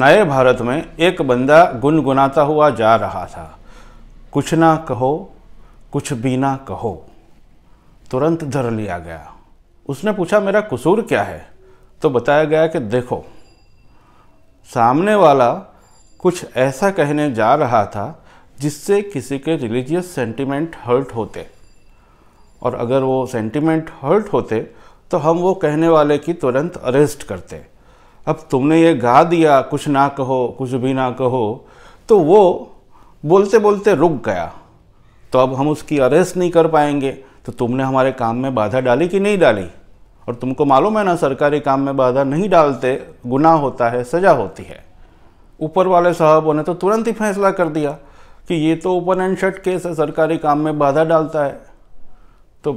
नए भारत में एक बंदा गुनगुनाता हुआ जा रहा था कुछ ना कहो कुछ भी ना कहो तुरंत धर लिया गया उसने पूछा मेरा कसूर क्या है तो बताया गया कि देखो सामने वाला कुछ ऐसा कहने जा रहा था जिससे किसी के रिलीजियस सेंटिमेंट हर्ट होते और अगर वो सेंटिमेंट हर्ट होते तो हम वो कहने वाले की तुरंत अरेस्ट करते अब तुमने ये गा दिया कुछ ना कहो कुछ भी ना कहो तो वो बोलते बोलते रुक गया तो अब हम उसकी अरेस्ट नहीं कर पाएंगे तो तुमने हमारे काम में बाधा डाली कि नहीं डाली और तुमको मालूम है ना सरकारी काम में बाधा नहीं डालते गुनाह होता है सज़ा होती है ऊपर वाले साहबों ने तो तुरंत ही फैसला कर दिया कि ये तो ओपन एंड शट केस है सरकारी काम में बाधा डालता है तो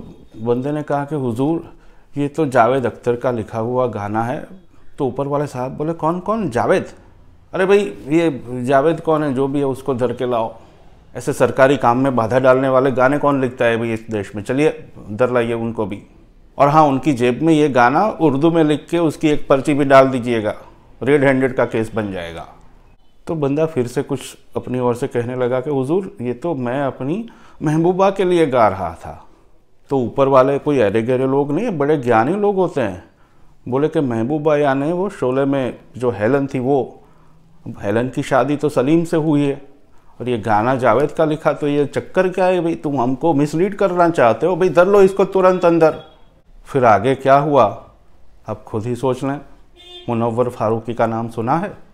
बंदे ने कहा कि हुजूर ये तो जावेद अख्तर का लिखा हुआ गाना है तो ऊपर वाले साहब बोले कौन कौन जावेद अरे भाई ये जावेद कौन है जो भी है उसको धर के लाओ ऐसे सरकारी काम में बाधा डालने वाले गाने कौन लिखता है भाई इस देश में चलिए धर लाइए उनको भी और हाँ उनकी जेब में ये गाना उर्दू में लिख के उसकी एक पर्ची भी डाल दीजिएगा रेड हैंडेड का केस बन जाएगा तो बंदा फिर से कुछ अपनी ओर से कहने लगा कि हुजूर ये तो मैं अपनी महबूबा के लिए गा रहा था तो ऊपर वाले कोई अरे गहरे लोग नहीं बड़े ज्ञानी लोग होते हैं बोले कि महबूबा यानी वो शोले में जो हेलन थी वो हेलन की शादी तो सलीम से हुई है और ये गाना जावेद का लिखा तो ये चक्कर क्या है भाई तुम हमको मिसलीड करना चाहते हो भाई धर लो इसको तुरंत अंदर फिर आगे क्या हुआ अब खुद ही सोच लें मुनवर फारूकी का नाम सुना है